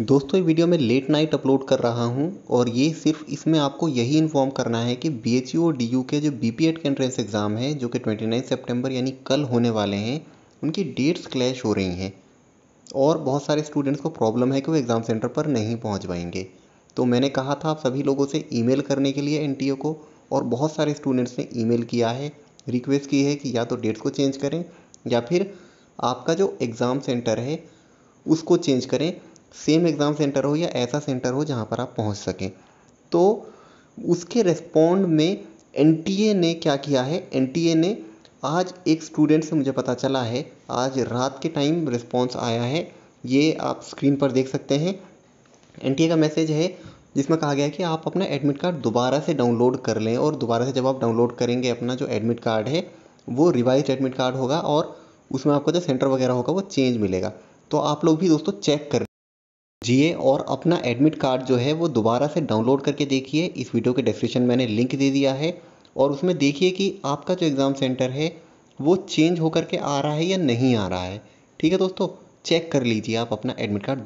दोस्तों ये वीडियो मैं लेट नाइट अपलोड कर रहा हूँ और ये सिर्फ इसमें आपको यही इन्फॉर्म करना है कि बी एच और डी के जो बी पी एड के एंट्रेंस एग्ज़ाम है जो कि 29 सितंबर यानी कल होने वाले हैं उनकी डेट्स क्लैश हो रही हैं और बहुत सारे स्टूडेंट्स को प्रॉब्लम है कि वो एग्ज़ाम सेंटर पर नहीं पहुँच पाएंगे तो मैंने कहा था आप सभी लोगों से ई करने के लिए एन को और बहुत सारे स्टूडेंट्स ने ई किया है रिक्वेस्ट की है कि या तो डेट्स को चेंज करें या फिर आपका जो एग्ज़ाम सेंटर है उसको चेंज करें सेम एग्ज़ाम सेंटर हो या ऐसा सेंटर हो जहाँ पर आप पहुँच सकें तो उसके रेस्पॉन्ड में एन ने क्या किया है एन ने आज एक स्टूडेंट से मुझे पता चला है आज रात के टाइम रिस्पॉन्स आया है ये आप स्क्रीन पर देख सकते हैं एन का मैसेज है जिसमें कहा गया है कि आप अपना एडमिट कार्ड दोबारा से डाउनलोड कर लें और दोबारा से जब आप डाउनलोड करेंगे अपना जो एडमिट कार्ड है वो रिवाइज एडमिट कार्ड होगा और उसमें आपका जो सेंटर वगैरह होगा वो चेंज मिलेगा तो आप लोग भी दोस्तों चेक कर जिए और अपना एडमिट कार्ड जो है वो दोबारा से डाउनलोड करके देखिए इस वीडियो के डिस्क्रिप्शन मैंने लिंक दे दिया है और उसमें देखिए कि आपका जो एग्ज़ाम सेंटर है वो चेंज होकर के आ रहा है या नहीं आ रहा है ठीक है दोस्तों चेक कर लीजिए आप अपना एडमिट कार्ड